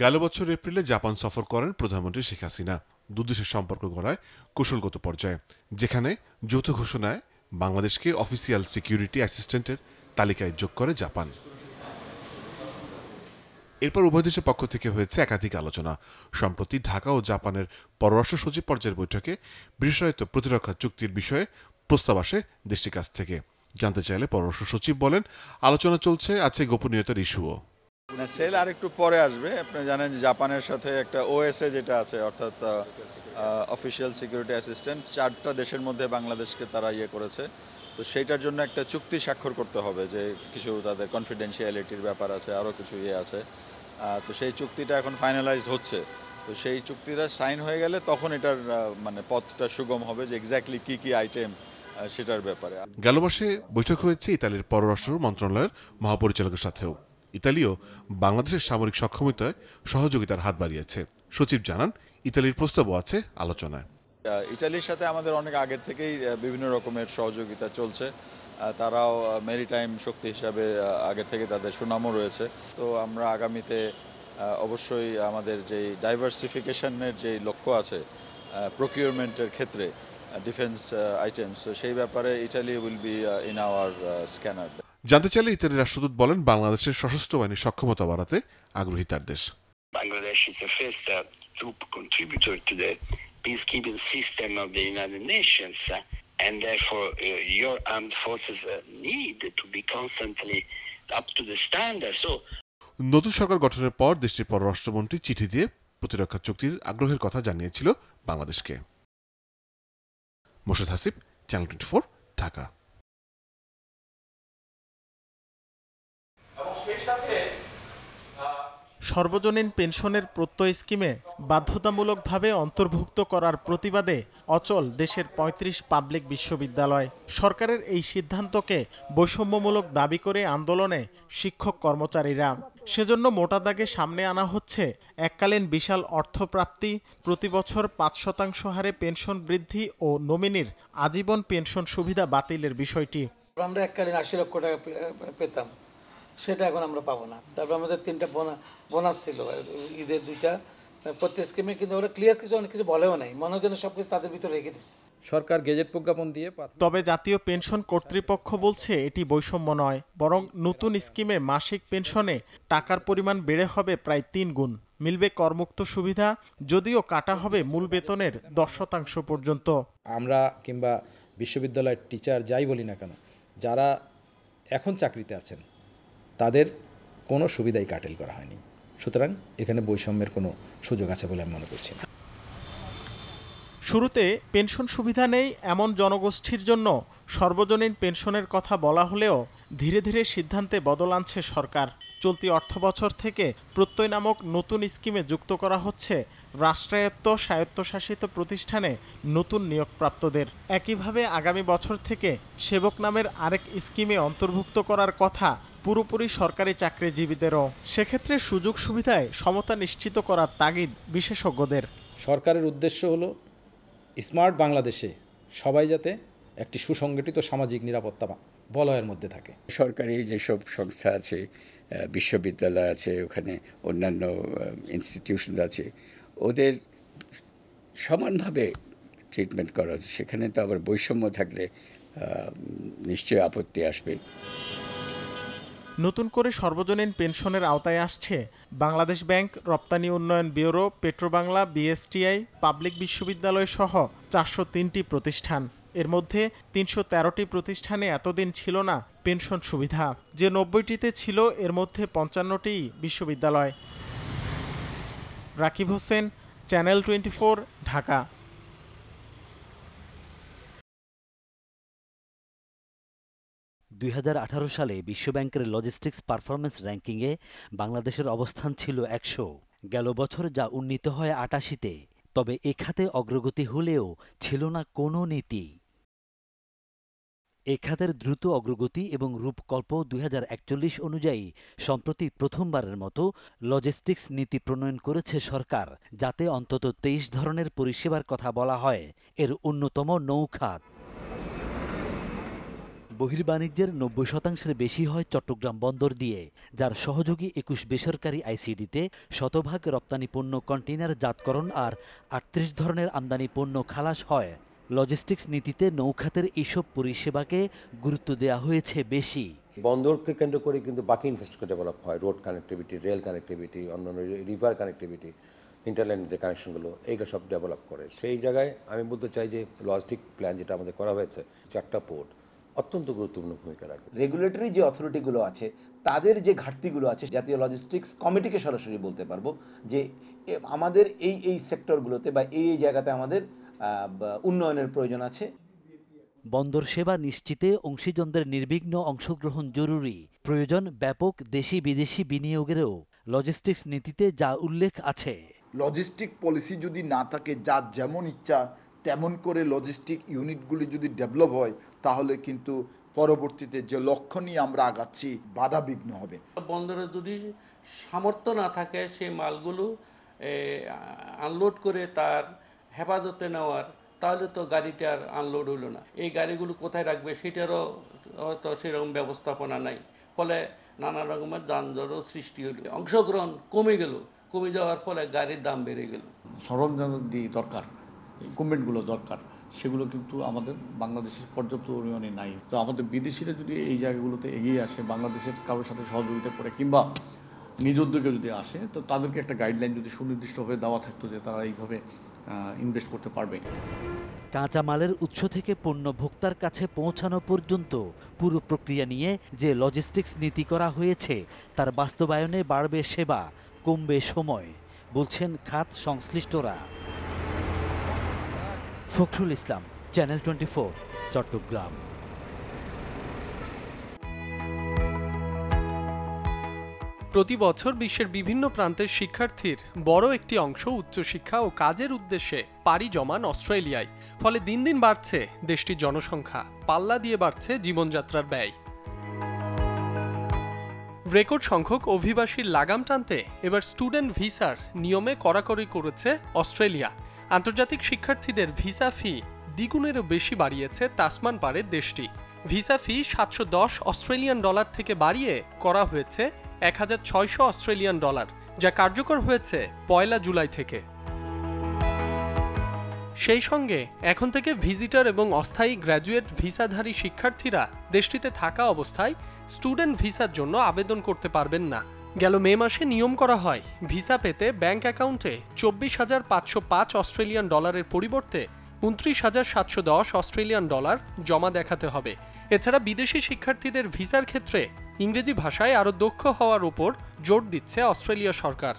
গেল বছর এপ্রিলে জাপান সফর করেন প্রধানমন্ত্রী শেখ হাসিনা দুদেশের সম্পর্ক গড়ায় কৌশলগত পর্যায়ে যেখানে যৌথ ঘোষণায় বাংলাদেশকে অফিসিয়াল সিকিউরিটি অ্যাসিস্ট্যান্টের তালিকায় যোগ করে জাপান এরপর উভয় দেশের পক্ষ থেকে হয়েছে একাধিক আলোচনা সম্প্রতি ঢাকা ও জাপানের পররাষ্ট্র সচিব পর্যায়ের বৈঠকে বিশেষায়িত প্রতিরক্ষা চুক্তির বিষয়ে প্রস্তাব আসে দেশটির কাছ থেকে জানতে চাইলে পররাষ্ট্র সচিব বলেন আলোচনা চলছে আছে গোপনীয়তার ইস্যুও সেল আর একটু পরে আসবে আপনি জানেন জাপানের সাথে একটা ওএসএ যেটা আছে অর্থাৎ অফিসিয়াল সিকিউরিটি অ্যাসিস্ট্যান্ট চারটা দেশের মধ্যে বাংলাদেশকে তারা ইয়ে করেছে তো সেইটার জন্য একটা চুক্তি স্বাক্ষর করতে হবে যে কিছু তাদের কনফিডেন্সিয়ালিটির ব্যাপার আছে আরও কিছু ইয়ে আছে তো সেই চুক্তিটা এখন ফাইনালাইজড হচ্ছে তো সেই চুক্তিটা সাইন হয়ে গেলে তখন এটার মানে পথটা সুগম হবে যে এক্স্যাক্টলি কী কী আইটেম সেটার ব্যাপারে গেল মাসে বৈঠক হয়েছে ইতালির পররাষ্ট্র মন্ত্রণালয়ের মহাপরিচালকের সাথেও ইতালিও বাংলাদেশের সামরিক সক্ষমতায় সহযোগিতার হাত বাড়িয়েছে সচিব জানান ইতালির প্রস্তাবও আছে আলোচনায় ইটালির সাথে আমাদের অনেক আগের থেকেই বিভিন্ন রকমের সহযোগিতা চলছে তারাও মেরিটাইম শক্তি হিসাবে আগে থেকে তাদের সুনামও রয়েছে তো আমরা আগামীতে অবশ্যই আমাদের যেই ডাইভার্সিফিকেশনের যে লক্ষ্য আছে প্রকিউরমেন্টের ক্ষেত্রে ডিফেন্স আইটেমস সেই ব্যাপারে Italy will be in our scanner জানতে চাইলে ইতালির রাষ্ট্রদূত বলেন বাংলাদেশের সশস্ত্র বাহিনীর সক্ষমতা বাড়াতে আগ্রহী তার দেশ Bangladesh is a first uh, troop contributor to the peacekeeping system of the United Nations, uh, and therefore uh, your armed forces uh, need to be constantly up to the standard. So, নতুন সরকার গঠনের পর দেশটির পররাষ্ট্রমন্ত্রী চিঠি দিয়ে প্রতিরক্ষা চুক্তির আগ্রহের কথা জানিয়েছিল বাংলাদেশকে মোর্শেদ হাসিব চ্যানেল টোয়েন্টি ঢাকা সর্বজনীন পেনশনের প্রত্যয় স্কিমে বাধ্যতামূলকভাবে অন্তর্ভুক্ত করার প্রতিবাদে অচল দেশের ৩৫ পাবলিক বিশ্ববিদ্যালয় সরকারের এই সিদ্ধান্তকে বৈষম্যমূলক দাবি করে আন্দোলনে শিক্ষক কর্মচারীরা সেজন্য মোটা দাগে সামনে আনা হচ্ছে এককালীন বিশাল অর্থপ্রাপ্তি প্রতি বছর পাঁচ শতাংশ হারে পেনশন বৃদ্ধি ও নমিনির আজীবন পেনশন সুবিধা বাতিলের বিষয়টি আমরা এককালীন আশি লক্ষ টাকা পেতাম সেটা এখন আমরা পাবো না তারপর আমাদের তিনটা বোনাস ছিল ঈদের দুইটা প্রত্যেক স্কিমে কিন্তু ওরা ক্লিয়ার কিছু অনেক কিছু বলেও নাই মনে হয় সব কিছু তাদের ভিতরে রেখে দিচ্ছে সরকার গেজেট প্রজ্ঞাপন দিয়ে তবে জাতীয় পেনশন কর্তৃপক্ষ বলছে এটি বৈষম্য নয় বরং নতুন স্কিমে মাসিক পেনশনে টাকার পরিমাণ বেড়ে হবে প্রায় তিন গুণ মিলবে কর্মুক্ত সুবিধা যদিও কাটা হবে মূল বেতনের দশ শতাংশ পর্যন্ত আমরা কিংবা বিশ্ববিদ্যালয়ের টিচার যাই বলি না কেন যারা এখন চাকরিতে আছেন তাদের কোনো সুবিধাই কাটেল করা হয়নি সুতরাং এখানে বৈষম্যের কোনো সুযোগ আছে বলে আমি মনে করছি না শুরুতে পেনশন সুবিধা নেই এমন জনগোষ্ঠীর জন্য সর্বজনীন পেনশনের কথা বলা হলেও ধীরে ধীরে সিদ্ধান্তে বদল আনছে সরকার চলতি অর্থ বছর থেকে প্রত্যয় নামক নতুন স্কিমে যুক্ত করা হচ্ছে রাষ্ট্রায়ত্ত স্বায়ত্তশাসিত প্রতিষ্ঠানে নতুন নিয়োগপ্রাপ্তদের একইভাবে আগামী বছর থেকে সেবক নামের আরেক স্কিমে অন্তর্ভুক্ত করার কথা পুরোপুরি সরকারি চাকরিজীবীদেরও সেক্ষেত্রে সুযোগ সুবিধায় সমতা নিশ্চিত করার তাগিদ বিশেষজ্ঞদের সরকারের উদ্দেশ্য হলো স্মার্ট বাংলাদেশে সবাই যাতে একটি সুসংগঠিত সামাজিক নিরাপত্তা বলয়ের মধ্যে থাকে সরকারি যেসব সংস্থা আছে বিশ্ববিদ্যালয় আছে ওখানে অন্যান্য ইনস্টিটিউশন আছে ওদের সমানভাবে ট্রিটমেন্ট করা সেখানে তো আবার বৈষম্য থাকলে নিশ্চয়ই আপত্তি আসবে নতুন করে সর্বজনীন পেনশনের আওতায় আসছে বাংলাদেশ ব্যাংক রপ্তানি উন্নয়ন ব্যুরো পেট্রোবাংলা বিএসটিআই পাবলিক বিশ্ববিদ্যালয় সহ চারশো তিনটি প্রতিষ্ঠান এর মধ্যে তিনশো তেরোটি প্রতিষ্ঠানে এতদিন ছিল না পেনশন সুবিধা যে নব্বইটিতে ছিল এর মধ্যে পঞ্চান্নটি বিশ্ববিদ্যালয় রাকিব হোসেন চ্যানেল টোয়েন্টি ঢাকা দুই সালে বিশ্বব্যাংকের লজিস্টিক্স পারফরমেন্স র্যাঙ্কিংয়ে বাংলাদেশের অবস্থান ছিল একশো গেল বছর যা উন্নীত হয় আটাশিতে তবে এ খাতে অগ্রগতি হলেও ছিল না কোনো নীতি এ খাতের দ্রুত অগ্রগতি এবং রূপকল্প দুই অনুযায়ী সম্প্রতি প্রথমবারের মতো লজিস্টিক্স নীতি প্রণয়ন করেছে সরকার যাতে অন্তত তেইশ ধরনের পরিষেবার কথা বলা হয় এর অন্যতম নৌখাত বহির্বাণিজ্যের নব্বই শতাংশের বেশি হয় চট্টগ্রাম বন্দর দিয়ে যার সহযোগী একুশ বেসরকারি আইসিডিতে শতভাগ রপ্তানি পণ্য কন্টেনার জাতকরণ আর আটত্রিশ ধরনের আমদানি পণ্য খালাস হয় লজিস্টিক্স নীতিতে নৌখাতের এইসব পরিষেবাকে গুরুত্ব দেওয়া হয়েছে বেশি বন্দরকে কেন্দ্র করে কিন্তু বাকি ইনফ্রাস্ট্রাকচার ডেভেলপ হয় রোড কানেক্টিভিটি রেল কানেক্টিভিটি অন্যান্য রিভার কানেক্টিভিটি ইন্টারল্যান্ড যে কানেকশনগুলো এইগুলো সব ডেভেলপ করে সেই জায়গায় আমি বলতে চাই যে লজিস্টিক প্ল্যান যেটা আমাদের করা হয়েছে চারটা পোর্ট অত্যন্ত গুরুত্বপূর্ণ ভূমিকা রাখবে রেগুলেটরি যে অথরিটিগুলো আছে তাদের যে ঘাটতিগুলো আছে জাতীয় লজিস্টিক্স কমিটিকে সরাসরি বলতে পারবো যে আমাদের এই এই সেক্টরগুলোতে বা এই এই জায়গাতে আমাদের উন্নয়নের প্রয়োজন আছে বন্দর সেবা নিশ্চিতে অংশীজনদের নির্বিঘ্ন অংশগ্রহণ জরুরি প্রয়োজন ব্যাপক দেশি বিদেশি বিনিয়োগেরও লজিস্টিক্স নীতিতে যা উল্লেখ আছে লজিস্টিক পলিসি যদি না থাকে যা যেমন ইচ্ছা তেমন করে লজিস্টিক ইউনিটগুলি যদি ডেভেলপ হয় তাহলে কিন্তু পরবর্তীতে যে লক্ষ্য নিয়ে আমরা আগাচ্ছি বাধা বিঘ্ন হবে বন্দরে যদি সামর্থ্য না থাকে সেই মালগুলো আনলোড করে তার হেফাজতে নেওয়ার তাহলে তো গাড়িটা আর আনলোড হলো না এই গাড়িগুলো কোথায় রাখবে সেটারও হয়তো সেরকম ব্যবস্থাপনা নাই ফলে নানা রকমের যানজটও সৃষ্টি হলো অংশগ্রহণ কমে গেল কমে যাওয়ার ফলে গাড়ির দাম বেড়ে গেল সরঞ্জাম দিয়ে দরকার ইকুইপমেন্টগুলো দরকার সেগুলো কিন্তু আমাদের বাংলাদেশের পর্যাপ্ত পরিমাণে নাই তো আমাদের বিদেশিরা যদি এই জায়গাগুলোতে এগিয়ে আসে বাংলাদেশের কারোর সাথে সহযোগিতা করে কিংবা নিজ উদ্যোগে যদি আসে তো তাদেরকে একটা গাইডলাইন যদি সুনির্দিষ্টভাবে দেওয়া থাকতো যে তারা এইভাবে ইনভেস্ট করতে পারবে কাঁচামালের উৎস থেকে পণ্য ভোক্তার কাছে পৌঁছানো পর্যন্ত পুরো প্রক্রিয়া নিয়ে যে লজিস্টিক্স নীতি করা হয়েছে তার বাস্তবায়নে বাড়বে সেবা কমবে সময় বলছেন খাত সংশ্লিষ্টরা ফখরুল ইসলাম চ্যানেল টোয়েন্টি চট্টগ্রাম প্রতি বছর বিশ্বের বিভিন্ন প্রান্তের শিক্ষার্থীর বড় একটি অংশ উচ্চশিক্ষা ও কাজের উদ্দেশ্যে পাড়ি জমান অস্ট্রেলিয়ায় ফলে দিন দিন বাড়ছে দেশটির জনসংখ্যা পাল্লা দিয়ে বাড়ছে জীবনযাত্রার ব্যয় রেকর্ড সংখ্যক অভিবাসীর লাগাম টানতে এবার স্টুডেন্ট ভিসার নিয়মে কড়াকড়ি করেছে অস্ট্রেলিয়া আন্তর্জাতিক শিক্ষার্থীদের ভিসা ফি দ্বিগুণেরও বেশি বাড়িয়েছে তাসমান পারে দেশটি ভিসা ফি সাতশো দশ অস্ট্রেলিয়ান ডলার থেকে বাড়িয়ে করা হয়েছে এক অস্ট্রেলিয়ান ডলার যা কার্যকর হয়েছে পয়লা জুলাই থেকে সেই সঙ্গে এখন থেকে ভিজিটর এবং অস্থায়ী গ্র্যাজুয়েট ভিসাধারী শিক্ষার্থীরা দেশটিতে থাকা অবস্থায় স্টুডেন্ট ভিসার জন্য আবেদন করতে পারবেন না গেল মে মাসে নিয়ম করা হয় ভিসা পেতে ব্যাংক অ্যাকাউন্টে চব্বিশ হাজার পাঁচশো পাঁচ অস্ট্রেলিয়ান ডলারের পরিবর্তে উনত্রিশ হাজার সাতশো দশ অস্ট্রেলিয়ান ডলার জমা দেখাতে হবে এছাড়া বিদেশি শিক্ষার্থীদের ভিসার ক্ষেত্রে ইংরেজি ভাষায় আরও দক্ষ হওয়ার উপর জোর দিচ্ছে অস্ট্রেলিয়া সরকার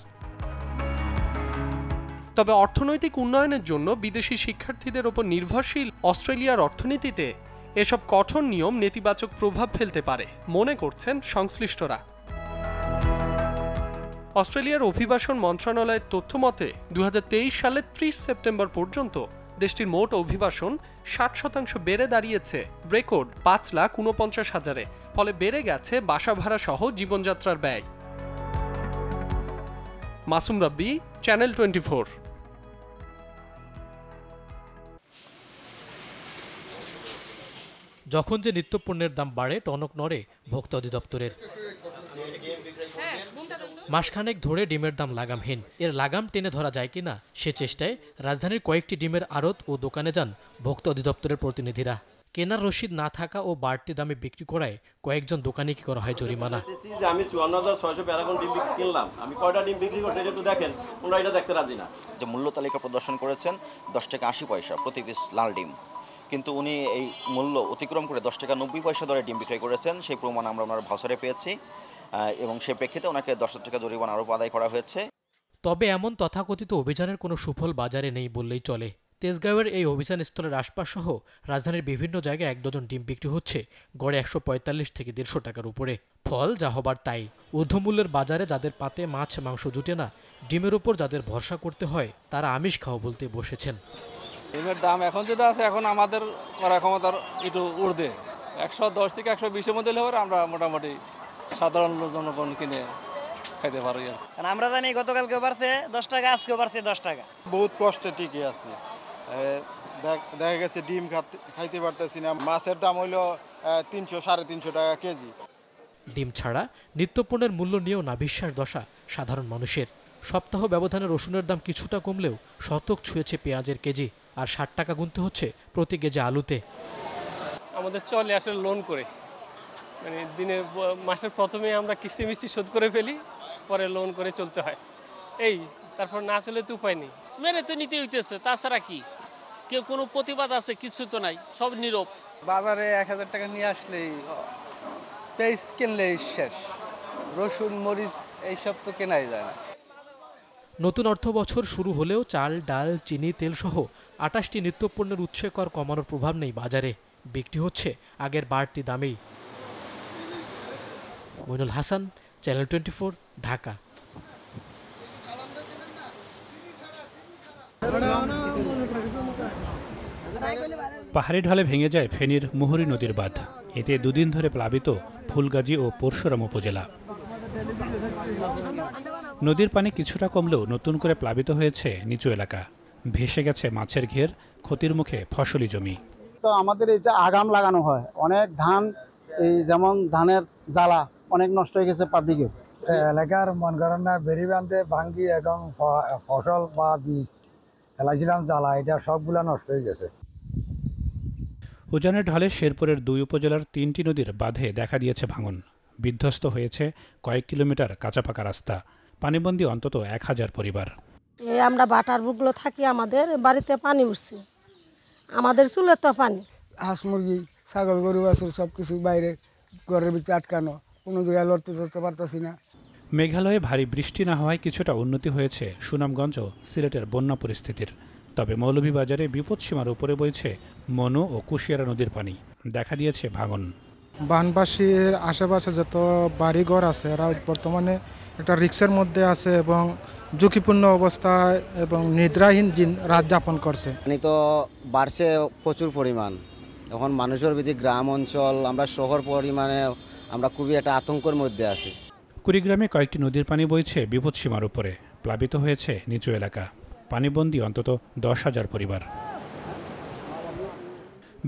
তবে অর্থনৈতিক উন্নয়নের জন্য বিদেশি শিক্ষার্থীদের ওপর নির্ভরশীল অস্ট্রেলিয়ার অর্থনীতিতে এসব কঠোর নিয়ম নেতিবাচক প্রভাব ফেলতে পারে মনে করছেন সংশ্লিষ্টরা অস্ট্রেলিয়ার অভিবাসন মন্ত্রণালয়ের তথ্য মতে দু সালের ত্রিশ সেপ্টেম্বর পর্যন্ত দেশটির মোট অভিবাসন ষাট শতাংশ বেড়ে দাঁড়িয়েছে রেকর্ড পাঁচ লাখ উনপঞ্চাশ হাজারে ফলে বেড়ে গেছে বাসা ভাড়া সহ জীবনযাত্রার ব্যয় Masum Rabbi channel twenty four যখন যে নিত্যপণ্যের দাম বাড়ে টনক নড়ে ভোক্তা অধিদপ্তরের হ্যাঁ, মাসখানেক ধরে ডিমের দাম লাগামহীন এর লাগাম টেনে ধরা যায় কিনা সে চেষ্টায় রাজধানীর কয়েকটি ডিমের আড়ত ও দোকানে যান ভক্ত অধিদপ্তরের প্রতিনিধিরা কেনার রসিদ না থাকা ও বাড়তি দামে বিক্রি করায় কয়েকজন কি করা হয় জরিমানা আমি চুয়ান্ন হাজার ছয়শো প্যারাগন ডিম কিনলাম আমি কয়টা ডিম বিক্রি করছি এটা দেখেন ওনারা এটা দেখতে রাজি না যে মূল্য তালিকা প্রদর্শন করেছেন দশ টাকা আশি পয়সা প্রতি পিস লাল ডিম কিন্তু উনি এই মূল্য অতিক্রম করে দশ টাকা নব্বই পয়সা দরে ডিম বিক্রি করেছেন সেই প্রমাণ আমরা ওনার ভাউচারে পেয়েছি এবং সে প্রেক্ষিতে ওনাকে দশ হাজার টাকা জরিমানা আরোপ আদায় করা হয়েছে তবে এমন তথাকথিত অভিযানের কোনো সুফল বাজারে নেই বললেই চলে তেজগাঁওয়ের এই অভিযান স্থলের আশপাশ সহ রাজধানীর বিভিন্ন জায়গায় এক ডজন ডিম বিক্রি হচ্ছে গড়ে একশো পঁয়তাল্লিশ থেকে দেড়শো টাকার উপরে ফল যা হবার তাই ঊর্ধ্বমূল্যের বাজারে যাদের পাতে মাছ মাংস জুটে না ডিমের উপর যাদের ভরসা করতে হয় তারা আমিষ খাও বলতে বসেছেন ডিমের দাম এখন যেটা আছে এখন আমাদের করা ক্ষমতার একটু উর্ধে একশো দশ থেকে একশো বিশের মধ্যে হলে আমরা মোটামুটি সাধারণ জনগণ কিনে খাইতে পারি আর আমরা জানি গতকালকে বাড়ছে দশ টাকা আজকে বাড়ছে দশ টাকা বহুত কষ্টে টিকে আছে দেখা গেছে ডিম খাইতে পারতেছি না মাছের দাম হইল তিনশো সাড়ে তিনশো টাকা কেজি ডিম ছাড়া নিত্যপণ্যের মূল্য নিয়েও না বিশ্বাস দশা সাধারণ মানুষের সপ্তাহ ব্যবধানে রসুনের দাম কিছুটা কমলেও শতক ছুঁয়েছে পেঁয়াজের কেজি আর ষাট টাকা গুনতে হচ্ছে প্রতি কেজি আলুতে আমাদের চলে আসলে লোন করে মানে দিনের মাসের প্রথমে আমরা কিস্তি মিস্তি শোধ করে ফেলি পরে লোন করে চলতে হয় এই তারপর না চলে তো উপায় নেই মেনে তো নিতে হইতেছে তাছাড়া কি কেউ কোনো প্রতিবাদ আছে কিছু তো নাই সব নীরব বাজারে এক হাজার টাকা নিয়ে আসলেই পেঁয়াজ কিনলে শেষ রসুন মরিচ এইসব তো কেনাই যায় না নতুন অর্থ বছর শুরু হলেও চাল ডাল চিনি তেলসহ আটাশটি নিত্যপণ্যের উৎসে কর কমানোর প্রভাব নেই বাজারে বিক্রি হচ্ছে আগের বাড়তি দামেই মইনুল হাসান চ্যানেল টোয়েন্টি ঢাকা পাহাড়ি ঢালে ভেঙে যায় ফেনীর মুহুরী নদীর বাঁধ এতে দুদিন ধরে প্লাবিত ফুলগাজী ও পরশুরাম উপজেলা নদীর পানি কিছুটা কমলেও নতুন করে প্লাবিত হয়েছে নিচু এলাকা ভেসে গেছে মাছের ঘের ক্ষতির মুখে ফসলি জমি তো আমাদের এটা আগাম লাগানো হয় অনেক ধান এই যেমন ধানের জ্বালা অনেক নষ্ট হয়ে গেছে পাবলিকের এলাকার মন করেন বেরি বাঁধে ভাঙ্গি এবং ফসল বা বীজ ফেলাছিলাম জ্বালা এটা সবগুলা নষ্ট হয়ে গেছে উজানের ঢলে শেরপুরের দুই উপজেলার তিনটি নদীর বাঁধে দেখা দিয়েছে ভাঙন বিধ্বস্ত হয়েছে কয়েক কিলোমিটার কাঁচাপাকা রাস্তা পানিবন্দি অন্তত এক হাজার পরিবার আমরা বাটার বুকলো থাকি আমাদের বাড়িতে পানি উঠছে আমাদের চুলের তো পানি হাঁস মুরগি ছাগল গরু বাছুর সব কিছু বাইরে ঘরের ভিতরে আটকানো কোনো জায়গায় লড়তে চড়তে পারতেছি না মেঘালয়ে ভারী বৃষ্টি না হওয়ায় কিছুটা উন্নতি হয়েছে সুনামগঞ্জ সিলেটের বন্যা পরিস্থিতির তবে মৌলভীবাজারে বিপদসীমার উপরে বইছে মনো ও কুশিয়ারা নদীর পানি দেখা দিয়েছে ভাঙন বানবাসীর আশেপাশে যত বাড়িঘর আছে এরা বর্তমানে একটা রিক্সের মধ্যে আছে এবং ঝুঁকিপূর্ণ অবস্থায় এবং নিদ্রাহীন দিন রাত যাপন করছে পানি তো বাড়ছে প্রচুর পরিমাণ এখন মানুষের বিধি গ্রাম অঞ্চল আমরা শহর পরিমাণে আমরা খুবই একটা আতঙ্কের মধ্যে আছি কুড়িগ্রামে কয়েকটি নদীর পানি বইছে সীমার উপরে প্লাবিত হয়েছে নিচু এলাকা পানিবন্দী অন্তত দশ হাজার পরিবার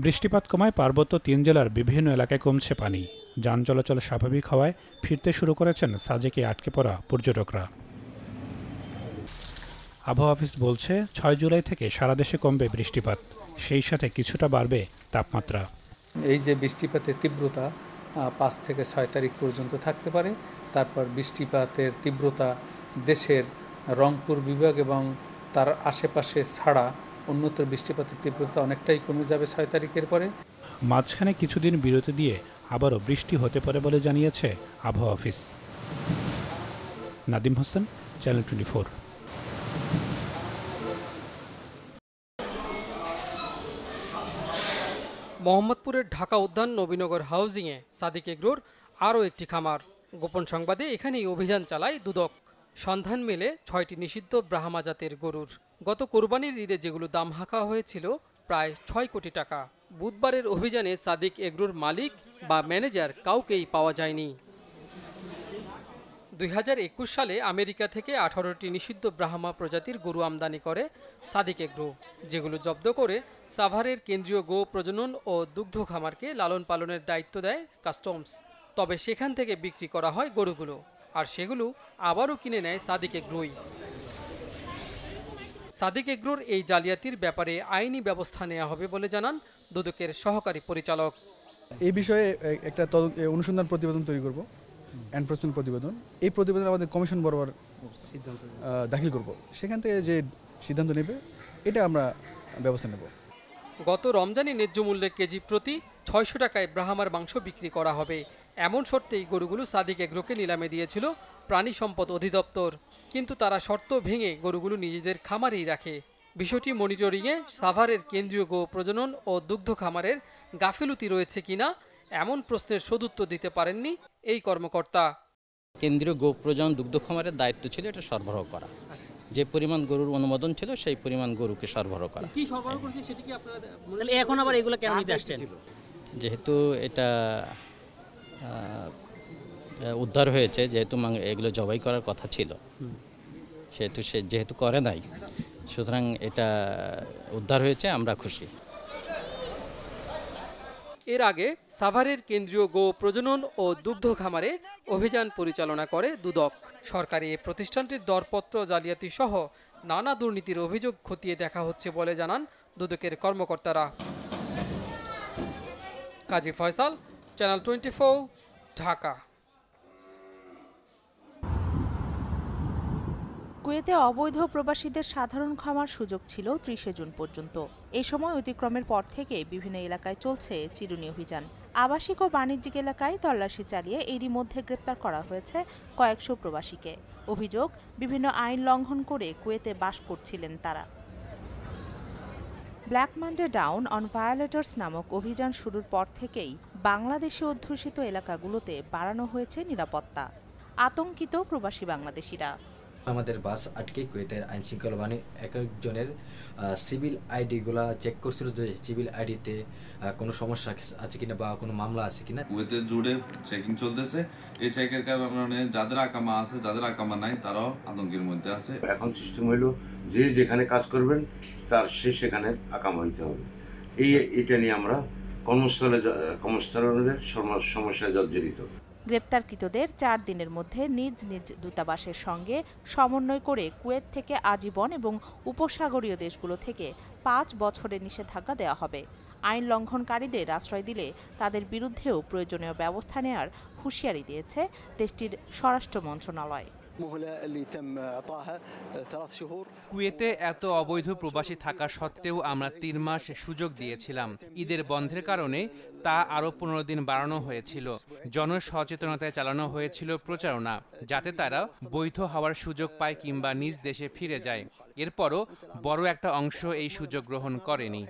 বৃষ্টিপাত কমায় পার্বত্য তিন জেলার বিভিন্ন এলাকায় কমছে পানি যান চলাচল স্বাভাবিক হওয়ায় ফিরতে শুরু করেছেন সাজেকে আটকে পড়া পর্যটকরা আবহাওয়া অফিস বলছে ছয় জুলাই থেকে সারা দেশে কমবে বৃষ্টিপাত সেই সাথে কিছুটা বাড়বে তাপমাত্রা এই যে বৃষ্টিপাতের তীব্রতা পাঁচ থেকে ছয় তারিখ পর্যন্ত থাকতে পারে তারপর বৃষ্টিপাতের তীব্রতা দেশের রংপুর বিভাগ এবং তার আশেপাশে ছাড়া অন্যত্র বৃষ্টিপাতের তীব্রতা অনেকটাই কমে যাবে ছয় তারিখের পরে মাঝখানে কিছুদিন বিরতি দিয়ে আবারও বৃষ্টি হতে পারে বলে জানিয়েছে আবহাওয়া office Nadim Hossain channel twenty মোহাম্মদপুরের ঢাকা উদ্যান নবীনগর হাউজিংয়ে সাদিক এগরোর আরও একটি খামার গোপন সংবাদে এখানেই অভিযান চালায় দুদক সন্ধান মেলে ছয়টি নিষিদ্ধ ব্রাহ্মা জাতের গরুর গত কোরবানির ঈদে যেগুলো দাম হাঁকা হয়েছিল প্রায় ছয় কোটি টাকা বুধবারের অভিযানে সাদিক এগরোর মালিক বা ম্যানেজার কাউকেই পাওয়া যায়নি দুই সালে আমেরিকা থেকে আঠারোটি নিষিদ্ধ ব্রাহ্মা প্রজাতির গরু আমদানি করে সাদিকে গ্রো যেগুলো জব্দ করে সাভারের কেন্দ্রীয় গো প্রজনন ও দুগ্ধ খামারকে লালন পালনের দায়িত্ব দেয় কাস্টমস তবে সেখান থেকে বিক্রি করা হয় গরুগুলো আর সেগুলো আবারও কিনে নেয় সাদিকে গ্রোই সাদিক এগ্রোর এই জালিয়াতির ব্যাপারে আইনি ব্যবস্থা নেওয়া হবে বলে জানান দুদকের সহকারী পরিচালক এই বিষয়ে একটা অনুসন্ধান প্রতিবেদন তৈরি করব এনফোর্সমেন্ট প্রতিবেদন এই প্রতিবেদন আমাদের কমিশন বরাবর সিদ্ধান্ত দাখিল করব সেখান থেকে যে সিদ্ধান্ত নেবে এটা আমরা ব্যবস্থা নেব গত রমজানে ন্যায্য মূল্যের কেজি প্রতি ছয়শো টাকায় ব্রাহ্মার মাংস বিক্রি করা হবে এমন শর্তেই গরুগুলো সাদিক এগ্রোকে নিলামে দিয়েছিল প্রাণী সম্পদ অধিদপ্তর কিন্তু তারা শর্ত ভেঙে গরুগুলো নিজেদের খামারেই রাখে বিষয়টি মনিটরিংয়ে সাভারের কেন্দ্রীয় গো প্রজনন ও দুগ্ধ খামারের গাফিলতি রয়েছে কিনা এমন প্রশ্নের সদুত্তর দিতে পারেননি এই কর্মকর্তা কেন্দ্রীয় গো প্রজন দুগ্ধ খামারের দায়িত্ব ছিল এটা সরবরাহ করা আচ্ছা। যে পরিমাণ গরুর অনুমোদন ছিল সেই পরিমাণ গরুকে সরবরাহ করা মানে এখন আবার এগুলো কেন যেহেতু এটা উদ্ধার হয়েছে যেহেতু এগুলো জবাই করার কথা ছিল সেহেতু সে যেহেতু করে নাই সুতরাং এটা উদ্ধার হয়েছে আমরা খুশি এর আগে সাভারের কেন্দ্রীয় গো প্রজনন ও দুগ্ধ খামারে অভিযান পরিচালনা করে দুদক সরকারি এ প্রতিষ্ঠানটির দরপত্র জালিয়াতি সহ নানা দুর্নীতির অভিযোগ খতিয়ে দেখা হচ্ছে বলে জানান দুদকের কর্মকর্তারা কাজী ফয়সাল চ্যানেল টোয়েন্টি ঢাকা কুয়েতে অবৈধ প্রবাসীদের সাধারণ ক্ষমার সুযোগ ছিল ত্রিশে জুন পর্যন্ত এ সময় অতিক্রমের পর থেকে বিভিন্ন এলাকায় চলছে চিরুনি অভিযান আবাসিক ও বাণিজ্যিক এলাকায় তল্লাশি চালিয়ে এরই মধ্যে গ্রেপ্তার করা হয়েছে কয়েকশো প্রবাসীকে অভিযোগ বিভিন্ন আইন লঙ্ঘন করে কুয়েতে বাস করছিলেন তারা black Monday down on violators নামক অভিযান শুরুর পর থেকেই বাংলাদেশে অধ্যুষিত এলাকাগুলোতে বাড়ানো হয়েছে নিরাপত্তা আতঙ্কিত প্রবাসী বাংলাদেশিরা আমাদের বাস আটকে কুয়েতের আইনশৃঙ্খলা বাহিনী এক একজনের সিভিল আইডিগুলা চেক করছিল যে সিভিল আইডিতে কোনো সমস্যা আছে কিনা বা কোনো মামলা আছে কিনা কুয়েতের জুড়ে চেকিং চলতেছে এই চেকের কারণে যাদের আকামা আছে যাদের আকামা নাই তারাও আতঙ্কের মধ্যে আছে এখন সিস্টেম হইল যে যেখানে কাজ করবেন তার সে সেখানে আকামা হইতে হবে এই এটা নিয়ে আমরা কর্মস্থলে কর্মস্থলের সমস্যায় জর্জরিত গ্রেপ্তারকৃতদের চার দিনের মধ্যে নিজ নিজ দূতাবাসের সঙ্গে সমন্বয় করে কুয়েত থেকে আজীবন এবং উপসাগরীয় দেশগুলো থেকে পাঁচ বছরের নিষেধাজ্ঞা দেওয়া হবে আইন লঙ্ঘনকারীদের আশ্রয় দিলে তাদের বিরুদ্ধেও প্রয়োজনীয় ব্যবস্থা নেওয়ার হুঁশিয়ারি দিয়েছে দেশটির স্বরাষ্ট্র মন্ত্রণালয় কুয়েতে এত অবৈধ প্রবাসী থাকা সত্ত্বেও আমরা তিন মাস সুযোগ দিয়েছিলাম ঈদের বন্ধের কারণে তা আরও পনেরো দিন বাড়ানো হয়েছিল জনসচেতনতায় চালানো হয়েছিল প্রচারণা যাতে তারা বৈধ হওয়ার সুযোগ পায় কিংবা নিজ দেশে ফিরে যায় এরপরও বড় একটা অংশ এই সুযোগ গ্রহণ করেনি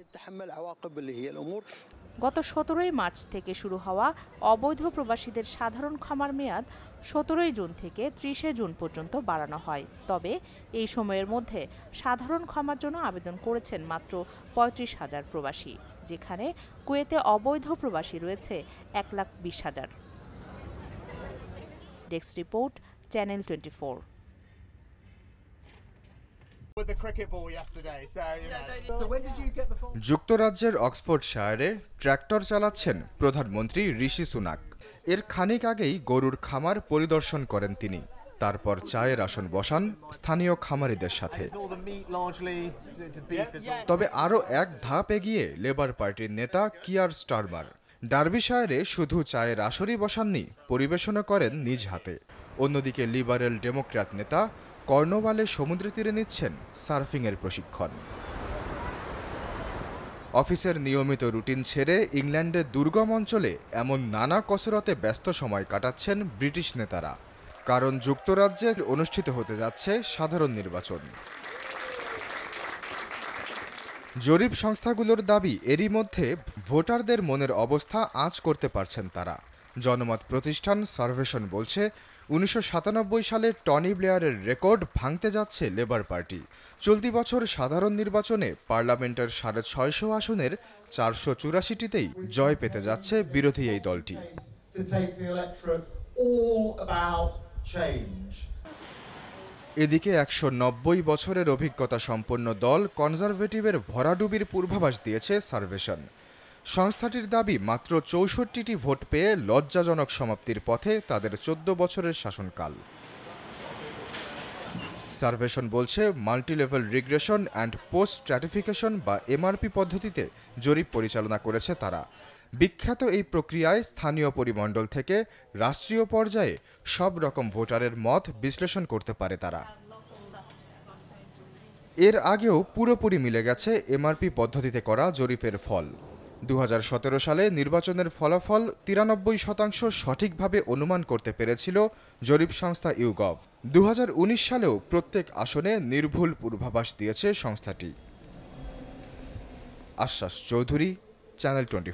গত সতেরোই মার্চ থেকে শুরু হওয়া অবৈধ প্রবাসীদের সাধারণ ক্ষমার মেয়াদ সতেরোই জুন থেকে ত্রিশে জুন পর্যন্ত বাড়ানো হয় তবে এই সময়ের মধ্যে সাধারণ ক্ষমার জন্য আবেদন করেছেন মাত্র পঁয়ত্রিশ হাজার প্রবাসী যেখানে কুয়েতে অবৈধ প্রবাসী রয়েছে এক লাখ বিশ হাজার desk report channel twenty four যুক্তরাজ্যের অক্সফোর্ড শায়ারে ট্র্যাক্টর চালাচ্ছেন প্রধানমন্ত্রী ঋষি সুনাক এর খানিক আগেই গরুর খামার পরিদর্শন করেন তিনি তারপর চায়ের আসন বসান স্থানীয় খামারিদের সাথে তবে আরও এক ধাপ এগিয়ে লেবার পার্টির নেতা কিয়ার স্টারমার ডার্বিশায়ারে শুধু চায়ের আসরই বসাননি পরিবেশনা করেন নিজ হাতে অন্যদিকে লিবারেল ডেমোক্র্যাট নেতা কর্নওয়ালে সমুদ্র তীরে নিচ্ছেন সার্ফিংয়ের প্রশিক্ষণ অফিসের নিয়মিত রুটিন ছেড়ে ইংল্যান্ডের দুর্গম অঞ্চলে এমন নানা কসরতে ব্যস্ত সময় কাটাচ্ছেন ব্রিটিশ নেতারা কারণ যুক্তরাজ্যে অনুষ্ঠিত হতে যাচ্ছে সাধারণ নির্বাচন জরিপ সংস্থাগুলোর দাবি এরই মধ্যে ভোটারদের মনের অবস্থা আঁচ করতে পারছেন তারা জনমত প্রতিষ্ঠান সার্ভেশন বলছে উনিশশো সালে টনি ব্লেয়ারের রেকর্ড ভাঙতে যাচ্ছে লেবার পার্টি চলতি বছর সাধারণ নির্বাচনে পার্লামেন্টের সাড়ে ছয়শো আসনের চারশো চুরাশিটিতেই জয় পেতে যাচ্ছে বিরোধী এই দলটি এদিকে একশো নব্বই বছরের অভিজ্ঞতা সম্পন্ন দল কনজারভেটিভের ভরাডুবির পূর্বাভাস দিয়েছে সার্ভেশন সংস্থাটির দাবি মাত্র চৌষট্টিটি ভোট পেয়ে লজ্জাজনক সমাপ্তির পথে তাদের চোদ্দ বছরের শাসনকাল সার্ভেশন বলছে multilevel regression and post stratification বা এমআরপি পদ্ধতিতে জরিপ পরিচালনা করেছে তারা বিখ্যাত এই প্রক্রিয়ায় স্থানীয় পরিমণ্ডল থেকে রাষ্ট্রীয় পর্যায়ে সব রকম ভোটারের মত বিশ্লেষণ করতে পারে তারা এর আগেও পুরোপুরি মিলে গেছে এমআরপি পদ্ধতিতে করা জরিপের ফল দু সালে নির্বাচনের ফলাফল তিরানব্বই শতাংশ সঠিকভাবে অনুমান করতে পেরেছিল জরিপ সংস্থা ইউগভ দু সালেও প্রত্যেক আসনে নির্ভুল পূর্বাভাস দিয়েছে সংস্থাটি আশ্বাস চৌধুরী চ্যানেল টোয়েন্টি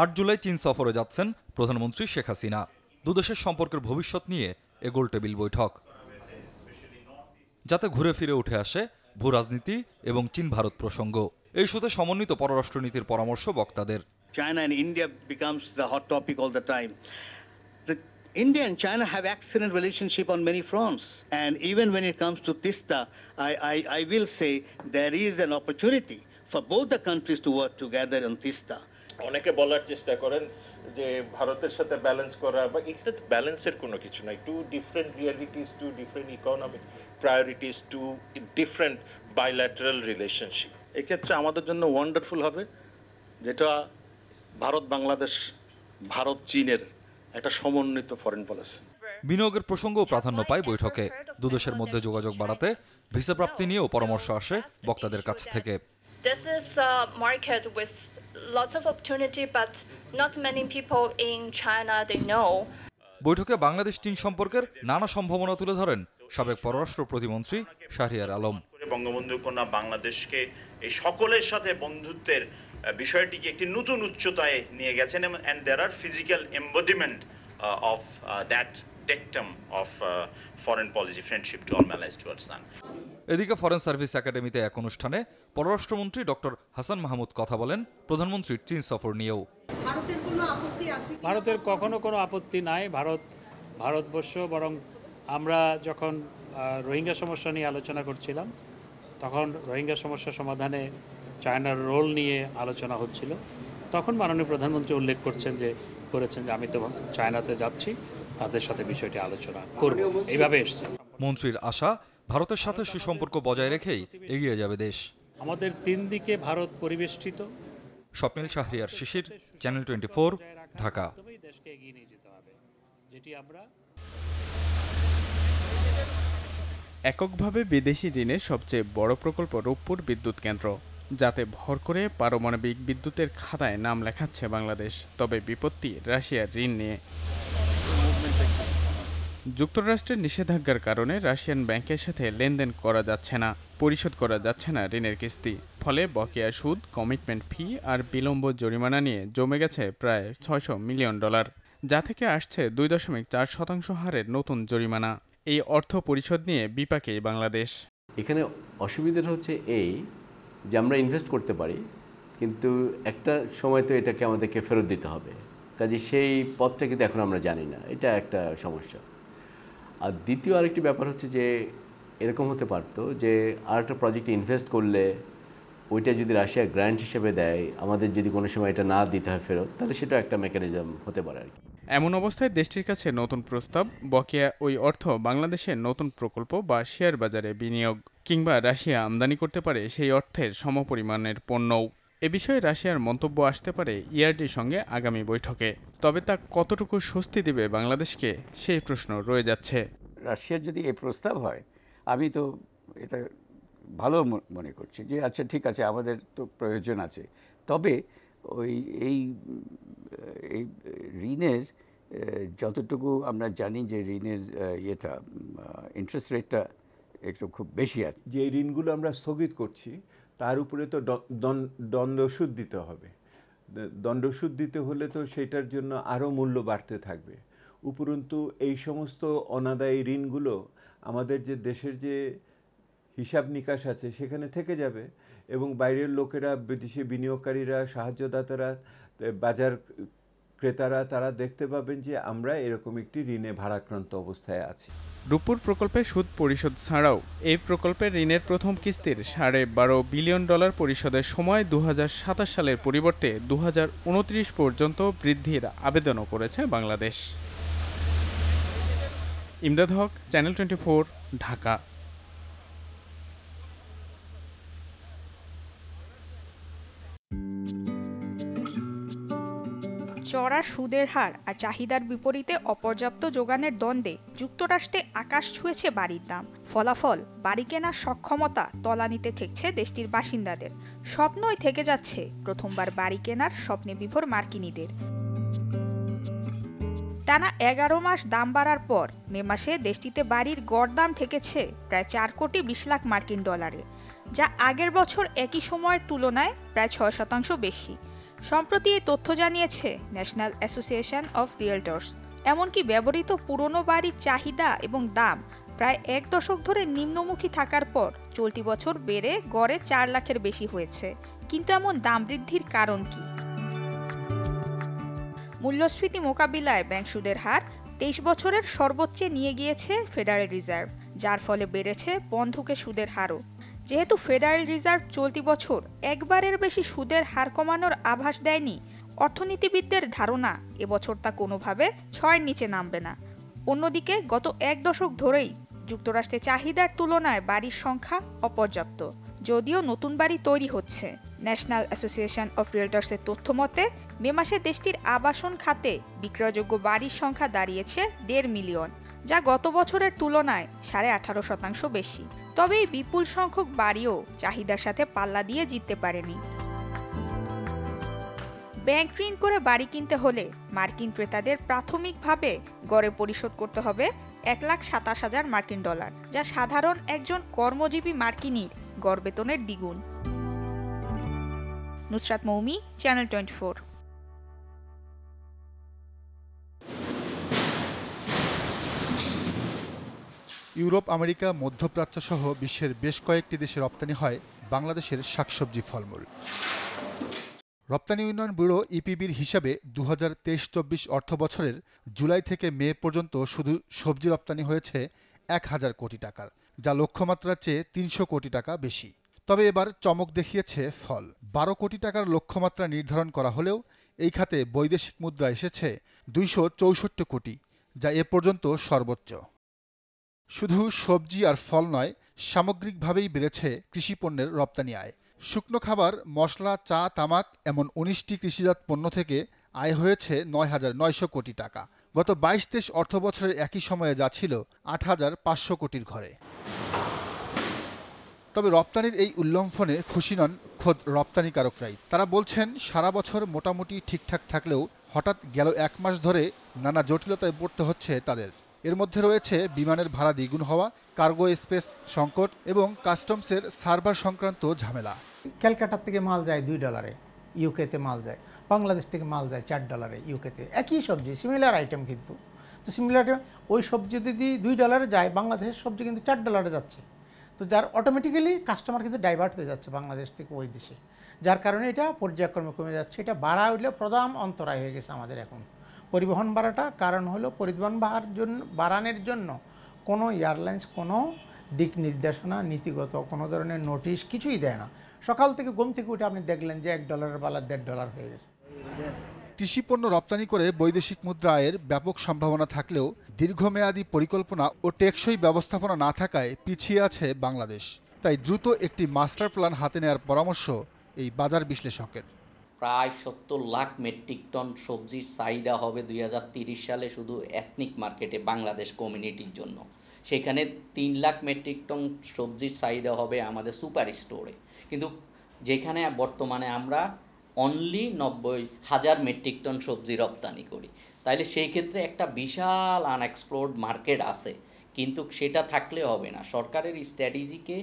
আট জুলাই চীন সফরে যাচ্ছেন প্রধানমন্ত্রী শেখ হাসিনা দুদেশের সম্পর্কের ভবিষ্যৎ নিয়ে এ গোলটেবিল বৈঠক যাতে ঘুরে ফিরে উঠে আসে ভূ রাজনীতি এবং চীন ভারত প্রসঙ্গ এই সুতে সমন্বিত পররাষ্ট্রনীতির পরামর্শ বক্তাদের China and India becomes the hot topic all the time India and China have excellent relationship on many fronts and even when it comes to Teesta I I I will say there is an opportunity for both the countries to work together on Teesta অনেকে বলার চেষ্টা করেন যে ভারতের সাথে balance করা বা এখানে তো ব্যালেন্সের কোনো কিছু নাই two different realities two different economic priorities two different bilateral relationship এক্ষেত্রে আমাদের জন্য ওয়ান্ডারফুল হবে যেটা ভারত বাংলাদেশ ভারত চীনের একটা সমন্বিত ফরেন পলিসি বিনিয়োগের প্রসঙ্গও প্রাধান্য পায় বৈঠকে দুদেশের মধ্যে যোগাযোগ বাড়াতে ভিসা প্রাপ্তি নিয়েও পরামর্শ আসে বক্তাদের কাছ থেকে this is a market with lots of opportunity, but not many people in China they know. বৈঠকে বাংলাদেশ চীন সম্পর্কের নানা সম্ভাবনা তুলে ধরেন সাবেক পররাষ্ট্র প্রতিমন্ত্রী শাহরিয়ার আলম বঙ্গবন্ধু কন্যা বাংলাদেশকে এই সকলের সাথে বন্ধুত্বের বিষয়টিকে একটি নতুন উচ্চতায় নিয়ে গেছেন and there are physical embodiment of that dictum of uh, foreign policy friendship to all towards Iran. এদিকে ফরেন সার্ভিস একাডেমিতে এক অনুষ্ঠানে পররাষ্ট্রমন্ত্রী ডক্টর হাসান মাহমুদ কথা বলেন প্রধানমন্ত্রীর চীন সফর নিয়েও ভারতের কখনো কোনো আপত্তি নাই ভারত ভারতবর্ষ বরং আমরা যখন রোহিঙ্গা সমস্যা নিয়ে আলোচনা করছিলাম তখন রোহিঙ্গা সমস্যা সমাধানে চায়নার রোল নিয়ে আলোচনা হচ্ছিল তখন মাননীয় প্রধানমন্ত্রী উল্লেখ করছেন যে করেছেন যে আমি তো চায়নাতে যাচ্ছি তাদের সাথে বিষয়টি আলোচনা করব এইভাবে এসছে মন্ত্রীর আশা ভারতের সাথে সুসম্পর্ক বজায় রেখেই এগিয়ে যাবে দেশ আমাদের তিন দিকে ভারত পরিবেষ্টিত Swapnil Shahriar Shishir channel twenty four Dhaka এককভাবে বিদেশি ঋণের সবচেয়ে বড় প্রকল্প রূপপুর বিদ্যুৎ কেন্দ্র যাতে ভর করে পারমাণবিক বিদ্যুতের খাতায় নাম লেখাচ্ছে বাংলাদেশ তবে বিপত্তি রাশিয়ার ঋণ নিয়ে যুক্তরাষ্ট্রের নিষেধাজ্ঞার কারণে রাশিয়ান ব্যাংকের সাথে লেনদেন করা যাচ্ছে না পরিশোধ করা যাচ্ছে না ঋণের কিস্তি ফলে বকেয়া সুদ কমিটমেন্ট ফি আর বিলম্ব জরিমানা নিয়ে জমে গেছে প্রায় ছয়শো মিলিয়ন ডলার যা থেকে আসছে দুই দশমিক চার শতাংশ হারের নতুন জরিমানা এই অর্থ পরিশোধ নিয়ে বিপাকে বাংলাদেশ এখানে অসুবিধাটা হচ্ছে এই যে আমরা ইনভেস্ট করতে পারি কিন্তু একটা সময় তো এটাকে আমাদেরকে ফেরত দিতে হবে কাজে সেই পথটা কিন্তু এখন আমরা জানি না এটা একটা সমস্যা আর দ্বিতীয় আরেকটি ব্যাপার হচ্ছে যে এরকম হতে পারত যে আরেকটা প্রজেক্টে ইনভেস্ট করলে ওইটা যদি রাশিয়া গ্র্যান্ট হিসেবে দেয় আমাদের যদি কোনো সময় এটা না দিতে হয় ফেরত তাহলে সেটা একটা মেকানিজম হতে পারে আর কি এমন অবস্থায় দেশটির কাছে নতুন প্রস্তাব বকেয়া ওই অর্থ বাংলাদেশের নতুন প্রকল্প বা শেয়ার বাজারে বিনিয়োগ কিংবা রাশিয়া আমদানি করতে পারে সেই অর্থের সমপরিমাণের পণ্যও এ বিষয়ে রাশিয়ার মন্তব্য আসতে পারে ইআরডির সঙ্গে আগামী বৈঠকে তবে তা কতটুকু স্বস্তি দেবে বাংলাদেশকে সেই প্রশ্ন রয়ে যাচ্ছে রাশিয়ার যদি এই প্রস্তাব হয় আমি তো এটা ভালো মনে করছি যে আচ্ছা ঠিক আছে আমাদের তো প্রয়োজন আছে তবে ওই এই ঋণের যতটুকু আমরা জানি যে ঋণের ইয়েটা ইন্টারেস্ট রেটটা একটু খুব বেশি আছে যে ঋণগুলো আমরা স্থগিত করছি তার উপরে তো দণ্ডসুদ দিতে হবে দণ্ডসুদ দিতে হলে তো সেটার জন্য আরও মূল্য বাড়তে থাকবে উপরন্তু এই সমস্ত অনাদায়ী ঋণগুলো আমাদের যে দেশের যে হিসাব নিকাশ আছে সেখানে থেকে যাবে এবং বাইরের লোকেরা বিদেশি বিনিয়োগকারীরা সাহায্যদাতারা বাজার ক্রেতারা তারা দেখতে পাবেন যে আমরা এরকম একটি ঋণে ভারাক্রান্ত অবস্থায় আছি রূপুর প্রকল্পে সুদ পরিশোধ ছাড়াও এই প্রকল্পের ঋণের প্রথম কিস্তির সাড়ে বারো বিলিয়ন ডলার পরিশোধের সময় দু সালের পরিবর্তে দু পর্যন্ত বৃদ্ধির আবেদনও করেছে বাংলাদেশ ইমদাদ হক চ্যানেল টোয়েন্টি ঢাকা চড়া সুদের হার আর চাহিদার বিপরীতে অপর্যাপ্ত যোগানের দ্বন্দ্বে যুক্তরাষ্ট্রে আকাশ ছুঁয়েছে বাড়ির দাম ফলাফল বাড়ি কেনার সক্ষমতা তলানিতে ঠেকছে দেশটির বাসিন্দাদের স্বপ্নই থেকে যাচ্ছে প্রথমবার বাড়ি কেনার স্বপ্নে বিভোর মার্কিনীদের টানা এগারো মাস দাম বাড়ার পর মে মাসে দেশটিতে বাড়ির গড় দাম ঠেকেছে প্রায় চার কোটি বিশ লাখ মার্কিন ডলারে যা আগের বছর একই সময়ের তুলনায় প্রায় ছয় শতাংশ বেশি সম্প্রতি এই তথ্য জানিয়েছে ন্যাশনাল অ্যাসোসিয়েশন অফ রিয়েলটর্স এমনকি ব্যবহৃত পুরনো বাড়ির চাহিদা এবং দাম প্রায় এক দশক ধরে নিম্নমুখী থাকার পর চলতি বছর বেড়ে গড়ে চার লাখের বেশি হয়েছে কিন্তু এমন দাম বৃদ্ধির কারণ কি মূল্যস্ফীতি মোকাবিলায় ব্যাংক সুদের হার তেইশ বছরের সর্বোচ্চে নিয়ে গিয়েছে ফেডারেল রিজার্ভ যার ফলে বেড়েছে বন্ধুকে সুদের হারও যেহেতু ফেডারেল রিজার্ভ চলতি বছর একবারের বেশি সুদের হার কমানোর আভাস দেয়নি অর্থনীতিবিদদের ধারণা এবছর তা কোনোভাবে ছয়ের নিচে নামবে না অন্যদিকে গত এক দশক ধরেই যুক্তরাষ্ট্রে চাহিদার তুলনায় বাড়ির সংখ্যা অপর্যাপ্ত যদিও নতুন বাড়ি তৈরি হচ্ছে ন্যাশনাল অ্যাসোসিয়েশন অফ রিয়েল্টার্সের তথ্য মতে মে মাসে দেশটির আবাসন খাতে বিক্রয়যোগ্য বাড়ির সংখ্যা দাঁড়িয়েছে দেড় মিলিয়ন যা গত বছরের তুলনায় সাড়ে আঠারো শতাংশ বেশি তবে এই বিপুল সংখ্যক বাড়িও চাহিদার সাথে পাল্লা দিয়ে জিততে পারেনি ব্যাংক ঋণ করে বাড়ি কিনতে হলে মার্কিন ক্রেতাদের প্রাথমিকভাবে গড়ে পরিশোধ করতে হবে এক লাখ সাতাশ হাজার মার্কিন ডলার যা সাধারণ একজন কর্মজীবী মার্কিনীর গড় বেতনের দ্বিগুণ Nusrat Moumi channel twenty Europe America মধ্যপ্রাচ্য সহ বিশ্বের বেশ কয়েকটি দেশে রপ্তানি হয় বাংলাদেশের শাকসবজি ফলমূল রপ্তানি উন্নয়ন ব্যুরো ইপিবির হিসাবে দু হাজার তেইশ চব্বিশ অর্থ বছরের জুলাই থেকে মে পর্যন্ত শুধু সবজি রপ্তানি হয়েছে এক হাজার কোটি টাকার যা লক্ষ্যমাত্রার চেয়ে তিনশো কোটি টাকা বেশি তবে এবার চমক দেখিয়েছে ফল বারো কোটি টাকার লক্ষ্যমাত্রা নির্ধারণ করা হলেও এই খাতে বৈদেশিক মুদ্রা এসেছে দুইশো চৌষট্টি কোটি যা এ পর্যন্ত সর্বোচ্চ শুধু সবজি আর ফল নয় সামগ্রিকভাবেই বেড়েছে কৃষিপণ্যের রপ্তানি আয় শুকনো খাবার মশলা চা তামাক এমন উনিশটি কৃষিজাত পণ্য থেকে আয় হয়েছে নয় হাজার নয়শো কোটি টাকা গত বাইশ দেশ অর্থ বছরের একই সময়ে যা ছিল আট হাজার পাঁচশো কোটির ঘরে তবে রপ্তানির এই উল্লম্ফনে খুশি নন খোদ রপ্তানিকারকরাই তারা বলছেন সারা বছর মোটামুটি ঠিকঠাক থাকলেও হঠাৎ গেল এক মাস ধরে নানা জটিলতায় পড়তে হচ্ছে তাদের এর মধ্যে রয়েছে বিমানের ভাড়া দ্বিগুণ হওয়া কার্গো স্পেস সংকট এবং কাস্টমসের সার্ভার সংক্রান্ত ঝামেলা ক্যালকাটার থেকে মাল যায় দুই ডলারে ইউকেতে মাল যায় বাংলাদেশ থেকে মাল যায় চার ডলারে ইউকেতে একই সবজি সিমিলার আইটেম কিন্তু তো সিমিলার ওই সবজি যদি দুই ডলারে যায় বাংলাদেশের সবজি কিন্তু চার ডলারে যাচ্ছে তো যার অটোমেটিক্যালি কাস্টমার কিন্তু ডাইভার্ট হয়ে যাচ্ছে বাংলাদেশ থেকে ওই দেশে যার কারণে এটা পর্যায়ক্রমে কমে যাচ্ছে এটা বাড়া উঠলে প্রধান অন্তরায় হয়ে গেছে আমাদের এখন পরিবহন বাড়াটা কারণ হলো পরিবহন বাড়ার জন্য বাড়ানোর জন্য কোনো এয়ারলাইন্স কোনো দিক নির্দেশনা নীতিগত কোনো ধরনের নোটিশ কিছুই দেয় না সকাল থেকে ঘুম থেকে উঠে আপনি দেখলেন যে এক ডলারের বালা দেড় ডলার হয়ে গেছে কৃষি পণ্য রপ্তানি করে বৈদেশিক মুদ্রা আয়ের ব্যাপক সম্ভাবনা থাকলেও দীর্ঘমেয়াদী পরিকল্পনা ও টেকসই ব্যবস্থাপনা না থাকায় পিছিয়ে আছে বাংলাদেশ তাই দ্রুত একটি মাস্টার প্ল্যান হাতে নেওয়ার পরামর্শ এই বাজার বিশ্লেষকের প্রায় সত্তর লাখ মেট্রিক টন সবজির চাহিদা হবে দুই সালে শুধু এথনিক মার্কেটে বাংলাদেশ কমিউনিটির জন্য সেখানে তিন লাখ মেট্রিক টন সবজির চাহিদা হবে আমাদের সুপার স্টোরে কিন্তু যেখানে বর্তমানে আমরা অনলি নব্বই হাজার মেট্রিক টন সবজি রপ্তানি করি তাইলে সেই ক্ষেত্রে একটা বিশাল আনএক্সপ্লোর্ড মার্কেট আছে কিন্তু সেটা থাকলে হবে না সরকারের স্ট্র্যাটেজিকে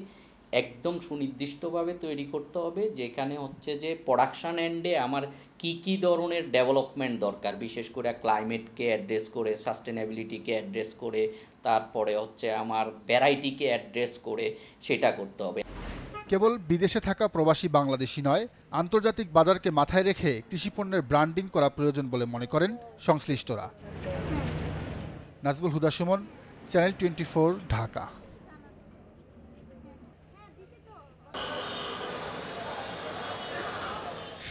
একদম সুনির্দিষ্টভাবে তৈরি করতে হবে যেখানে হচ্ছে যে প্রোডাকশান এন্ডে আমার কি কি ধরনের ডেভেলপমেন্ট দরকার বিশেষ করে ক্লাইমেটকে অ্যাড্রেস করে সাস্টেনেবিলিটিকে অ্যাড্রেস করে তারপরে হচ্ছে আমার ভ্যারাইটিকে অ্যাড্রেস করে সেটা করতে হবে কেবল বিদেশে থাকা প্রবাসী বাংলাদেশি নয় আন্তর্জাতিক বাজারকে মাথায় রেখে কৃষিপণ্যের ব্র্যান্ডিং করা প্রয়োজন বলে মনে করেন সংশ্লিষ্টরা নাজবুল হুদাসুমন চ্যানেল টোয়েন্টি ঢাকা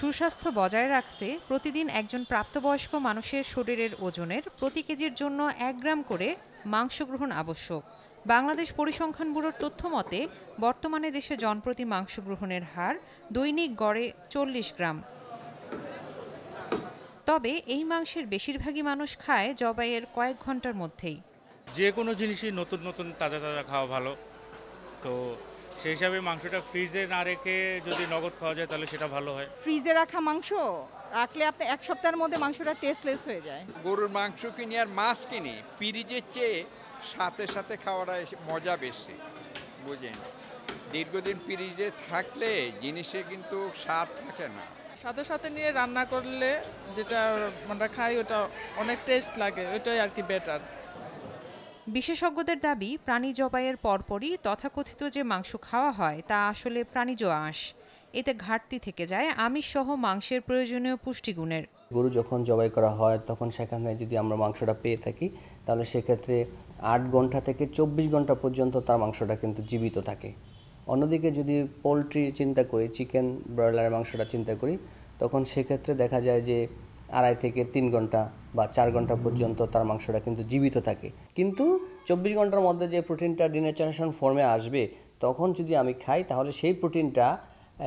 সুস্বাস্থ্য বজায় রাখতে প্রতিদিন একজন প্রাপ্তবয়স্ক মানুষের শরীরের ওজনের প্রতি কেজির জন্য এক গ্রাম করে মাংস গ্রহণ আবশ্যক বাংলাদেশ পরিসংখ্যান ব্যুরোর তথ্য মতে বর্তমানে দেশে জনপ্রতি মাংস গ্রহণের হার দৈনিক গড়ে চল্লিশ গ্রাম তবে এই মাংসের বেশিরভাগই মানুষ খায় জবাইয়ের কয়েক ঘন্টার মধ্যেই যে কোনো জিনিসই নতুন নতুন তাজা তাজা খাওয়া ভালো তো সেই হিসাবে মাংসটা ফ্রিজে না রেখে যদি নগদ খাওয়া যায় তাহলে সেটা ভালো হয় ফ্রিজে রাখা মাংস রাখলে আপনি এক সপ্তাহের মধ্যে মাংসটা টেস্টলেস হয়ে যায় গরুর মাংস কিনি আর মাছ কিনি ফ্রিজের চেয়ে সাথে সাথে খাওয়াটা মজা বেশি বুঝেন দীর্ঘদিন ফ্রিজে থাকলে জিনিসে কিন্তু স্বাদ থাকে না সাথে সাথে নিয়ে রান্না করলে যেটা আমরা খাই ওটা অনেক টেস্ট লাগে ওইটাই আর কি বেটার বিশেষজ্ঞদের দাবি প্রাণী জবাইয়ের পরপরই তথাকথিত যে মাংস খাওয়া হয় তা আসলে প্রাণীজ আঁশ এতে ঘাটতি থেকে যায় আমিষ সহ মাংসের প্রয়োজনীয় পুষ্টিগুণের গরু যখন জবাই করা হয় তখন সেখানে যদি আমরা মাংসটা পেয়ে থাকি তাহলে সেক্ষেত্রে আট ঘন্টা থেকে চব্বিশ ঘন্টা পর্যন্ত তার মাংসটা কিন্তু জীবিত থাকে অন্যদিকে যদি পোলট্রি চিন্তা করি চিকেন ব্রয়লারের মাংসটা চিন্তা করি তখন সেক্ষেত্রে দেখা যায় যে আড়াই থেকে তিন ঘন্টা বা চার ঘন্টা পর্যন্ত তার মাংসটা কিন্তু জীবিত থাকে কিন্তু চব্বিশ ঘন্টার মধ্যে যে প্রোটিনটা ডিনেচারেশন ফর্মে আসবে তখন যদি আমি খাই তাহলে সেই প্রোটিনটা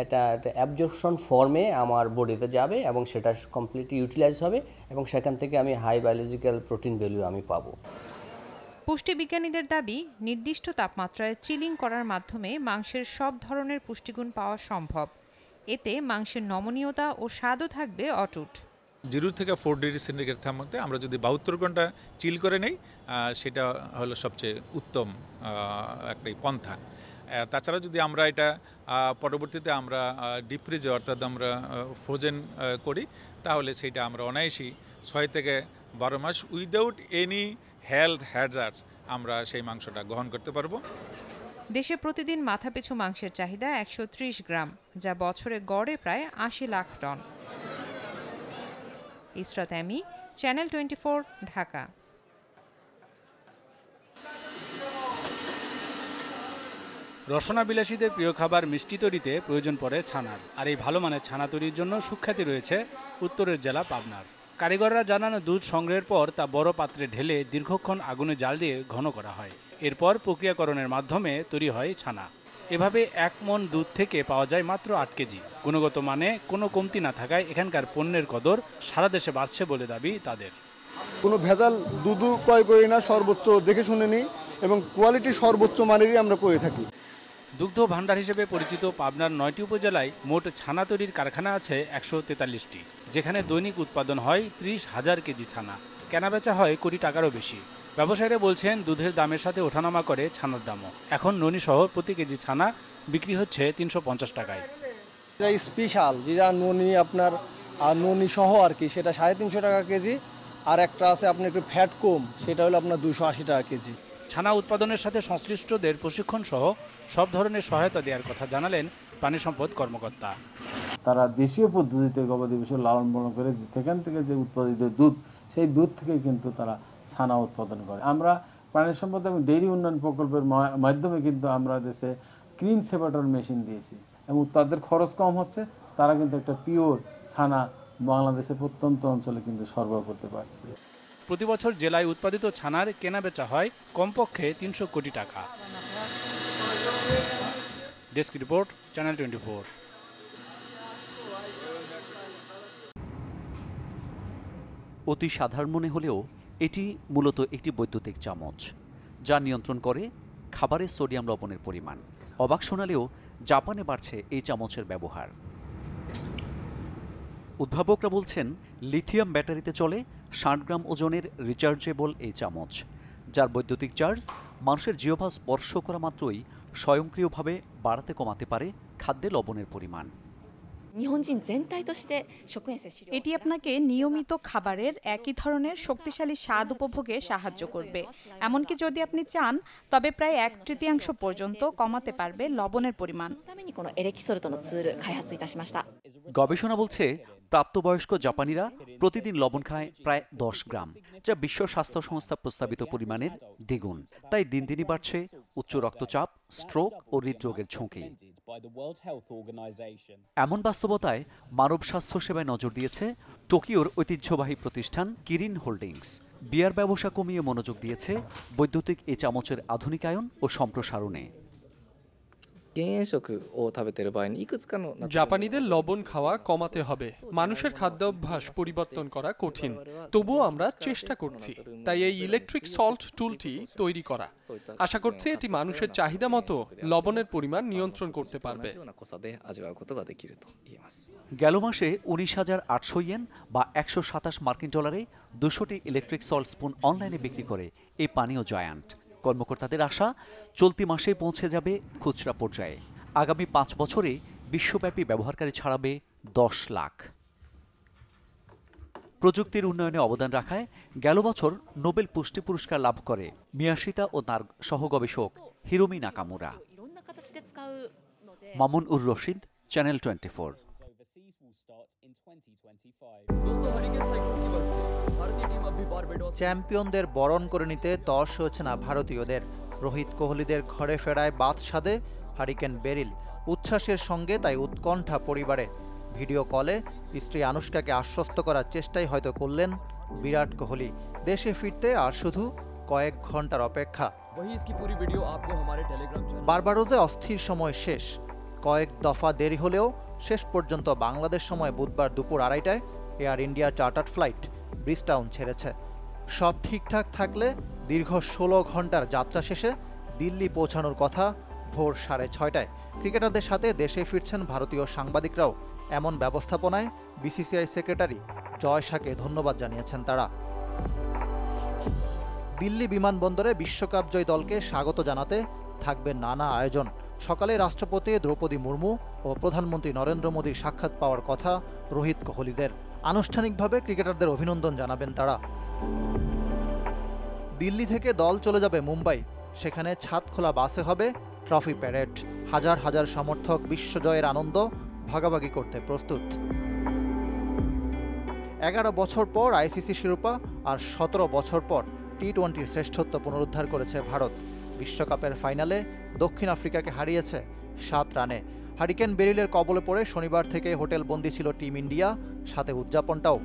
এটা অ্যাবজর্পশন ফর্মে আমার বডিতে যাবে এবং সেটা কমপ্লিটলি ইউটিলাইজ হবে এবং সেখান থেকে আমি হাই বায়োলজিক্যাল প্রোটিন ভ্যালু আমি পাবো পুষ্টিবিজ্ঞানীদের দাবি নির্দিষ্ট তাপমাত্রায় চিলিং করার মাধ্যমে মাংসের সব ধরনের পুষ্টিগুণ পাওয়া সম্ভব এতে মাংসের নমনীয়তা ও স্বাদও থাকবে অটুট জিরো থেকে ফোর ডিগ্রি সেন্টিগ্রেড মধ্যে আমরা যদি বাহাত্তর ঘন্টা চিল করে নেই সেটা হলো সবচেয়ে উত্তম একটা পন্থা তাছাড়া যদি আমরা এটা পরবর্তীতে আমরা ডিপ ফ্রিজে অর্থাৎ আমরা ফ্রোজেন করি তাহলে সেটা আমরা অনায়াসই ছয় থেকে বারো মাস উইদাউট এনি হেলথ হ্যাজার্স আমরা সেই মাংসটা গ্রহণ করতে পারবো দেশে প্রতিদিন মাথাপিছু মাংসের চাহিদা একশো গ্রাম যা বছরে গড়ে প্রায় আশি lakh ton Israt Amy channel twenty Dhaka রসনা বিলাসীদের প্রিয় খাবার মিষ্টি তৈরিতে প্রয়োজন পড়ে ছানার আর এই ভালো মানের ছানা তৈরির জন্য সুখ্যাতি রয়েছে উত্তরের জেলা পাবনার কারিগররা জানান দুধ সংগ্রহের পর তা বড় পাত্রে ঢেলে দীর্ঘক্ষণ আগুনে জাল দিয়ে ঘন করা হয় এরপর প্রক্রিয়াকরণের মাধ্যমে তৈরি হয় ছানা এভাবে এক মন দুধ থেকে পাওয়া যায় মাত্র আট কেজি গুণগত মানে কোনো কমতি না থাকায় এখানকার পণ্যের কদর সারা দেশে বাড়ছে বলে দাবি তাদের কোনো ভেজাল দুধ ক্রয় করি না সর্বোচ্চ দেখে শুনে নিই এবং কোয়ালিটি সর্বোচ্চ মানেরই আমরা করে থাকি দুগ্ধ ভাণ্ডার হিসেবে পরিচিত পাবনার নয়টি উপজেলায় মোট ছানা তৈরির কারখানা আছে একশো তেতাল্লিশটি যেখানে দৈনিক উৎপাদন হয় ত্রিশ হাজার কেজি ছানা কেনাবেচা হয় কোটি টাকারও বেশি ব্যবসায়ীরা বলছেন দুধের দামের সাথে ওঠানামা করে ছানার দামও এখন ননি সহ প্রতি কেজি ছানা বিক্রি হচ্ছে তিনশো পঞ্চাশ টাকায় যেটা স্পেশাল যেটা ননি আপনার ননি সহ আর কি সেটা সাড়ে তিনশো টাকা কেজি আর একটা আছে আপনার একটু ফ্যাট কম সেটা হলো আপনার দুশো আশি টাকা কেজি ছানা উৎপাদনের সাথে সংশ্লিষ্টদের প্রশিক্ষণ সহ সব ধরনের সহায়তা দেওয়ার কথা জানালেন পানি সম্পদ কর্মকর্তা তারা দেশীয় পদ্ধতিতে গবাদি পশু লালন পালন করে সেখান থেকে যে উৎপাদিত দুধ সেই দুধ থেকে কিন্তু তারা ছানা উৎপাদন করে আমরা প্রাণী সম্পদ এবং ডেইরি উন্নয়ন প্রকল্পের মাধ্যমে কিন্তু আমরা দেশে ক্রিম সেপাটার মেশিন দিয়েছি এবং তাদের খরচ কম হচ্ছে তারা কিন্তু একটা পিওর ছানা বাংলাদেশের প্রত্যন্ত অঞ্চলে কিন্তু সরবরাহ করতে পারছে প্রতি বছর জেলায় উৎপাদিত ছানার কেনা বেচা হয় কমপক্ষে তিনশো কোটি টাকা desk report channel twenty four অতি সাধারণ মনে হলেও এটি মূলত একটি বৈদ্যুতিক চামচ যা নিয়ন্ত্রণ করে খাবারে সোডিয়াম লবণের পরিমাণ অবাক শোনালেও জাপানে বাড়ছে এই চামচের ব্যবহার উদ্ভাবকরা বলছেন লিথিয়াম ব্যাটারিতে চলে ষাট গ্রাম ওজনের রিচার্জেবল এই চামচ যার বৈদ্যুতিক চার্জ মানুষের জিওভা স্পর্শ করা মাত্রই স্বয়ংক্রিয়ভাবে বাড়াতে কমাতে পারে খাদ্যে লবণের পরিমাণ এটি আপনাকে নিয়মিত খাবারের একই ধরনের শক্তিশালী স্বাদ উপভোগে সাহায্য করবে এমনকি যদি আপনি চান তবে প্রায় এক তৃতীয়াংশ পর্যন্ত কমাতে পারবে লবণের পরিমাণ গবেষণা বলছে প্রাপ্তবয়স্ক জাপানিরা প্রতিদিন লবণ খায় প্রায় দশ গ্রাম যা বিশ্ব স্বাস্থ্য সংস্থা প্রস্তাবিত পরিমাণের দ্বিগুণ তাই দিন দিনই বাড়ছে উচ্চ রক্তচাপ স্ট্রোক ও হৃদরোগের ঝুঁকি এমন বাস্তবতায় মানব স্বাস্থ্য সেবায় নজর দিয়েছে টোকিওর ঐতিহ্যবাহী প্রতিষ্ঠান কিরিন হোল্ডিংস বিয়ার ব্যবসা কমিয়ে মনোযোগ দিয়েছে বৈদ্যুতিক এ চামচের আধুনিকায়ন ও সম্প্রসারণে জাপানিদের লবণ খাওয়া কমাতে হবে মানুষের পরিবর্তন করা কঠিন আমরা চেষ্টা করছি তাই এই ইলেকট্রিক সল্ট টুলটি তৈরি করা আশা করছি এটি মানুষের চাহিদা মতো লবণের পরিমাণ নিয়ন্ত্রণ করতে পারবে গেল মাসে উনিশ হাজার আটশো ইয়েন বা একশো সাতাশ মার্কিন ডলারে দুশোটি ইলেকট্রিক সল্ট স্পুন অনলাইনে বিক্রি করে এই পানীয় জয়ান্ট কর্মকর্তাদের আশা চলতি মাসে পৌঁছে যাবে খুচরা পর্যায়ে আগামী পাঁচ বছরে বিশ্বব্যাপী ব্যবহারকারী ছাড়াবে দশ লাখ প্রযুক্তির উন্নয়নে অবদান রাখায় গেল বছর নোবেল পুষ্টি পুরস্কার লাভ করে মিয়াশিতা ও তার সহ গবেষক Hiromi Nakamura Mamun ur Rashid channel twenty in 2025 চ্যাম্পিয়নদের বরণ করে নিতে তস হচ্ছে না ভারতীয়দের রোহিত কোহলিদের ঘরে ফেরায় বাদ সাধে হারিকেন বেরিল উচ্ছ্বাসের সঙ্গে তাই উৎকণ্ঠা পরিবারে ভিডিও কলে স্ত্রী আনুষ্কাকে আশ্বস্ত করার চেষ্টাই হয়তো করলেন বিরাট কোহলি দেশে ফিরতে আর শুধু কয়েক ঘন্টার অপেক্ষা বারবারোজে অস্থির সময় শেষ কয়েক দফা দেরি হলেও শেষ পর্যন্ত বাংলাদেশ সময় বুধবার দুপুর আড়াইটায় Air India charter flight Bridgetown ছেড়েছে সব ঠিকঠাক থাকলে দীর্ঘ ষোলো ঘন্টার যাত্রা শেষে দিল্লি পৌঁছানোর কথা ভোর সাড়ে ছয়টায় ক্রিকেটারদের সাথে দেশে ফিরছেন ভারতীয় সাংবাদিকরাও এমন ব্যবস্থাপনায় বিসিসিআই সেক্রেটারি জয় শাকে ধন্যবাদ জানিয়েছেন তারা দিল্লি বিমানবন্দরে বিশ্বকাপ জয় দলকে স্বাগত জানাতে থাকবে নানা আয়োজন সকালে রাষ্ট্রপতি দ্রৌপদী মুর্মু ও প্রধানমন্ত্রী নরেন্দ্র মোদীর সাক্ষাৎ পাওয়ার কথা রোহিত কোহলিদের আনুষ্ঠানিকভাবে ক্রিকেটারদের অভিনন্দন জানাবেন তারা দিল্লি থেকে দল চলে যাবে মুম্বাই সেখানে ছাদ খোলা বাসে হবে ট্রফি প্যারেড হাজার হাজার সমর্থক বিশ্বজয়ের আনন্দ ভাগাভাগি করতে প্রস্তুত এগারো বছর পর আইসিসি শিরোপা আর সতেরো বছর পর টি টোয়েন্টির শ্রেষ্ঠত্ব পুনরুদ্ধার করেছে ভারত বিশ্বকাপের ফাইনালে দক্ষিণ আফ্রিকাকে হারিয়েছে সাত রানে হারিকেন বেরিলের কবলে পড়ে শনিবার থেকে হোটেল বন্দি ছিল টিম ইন্ডিয়া সাথে উদযাপনটাও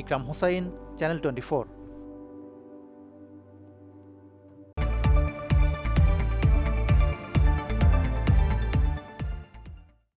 ইকরাম হোসাইন চ্যানেল টোয়েন্টি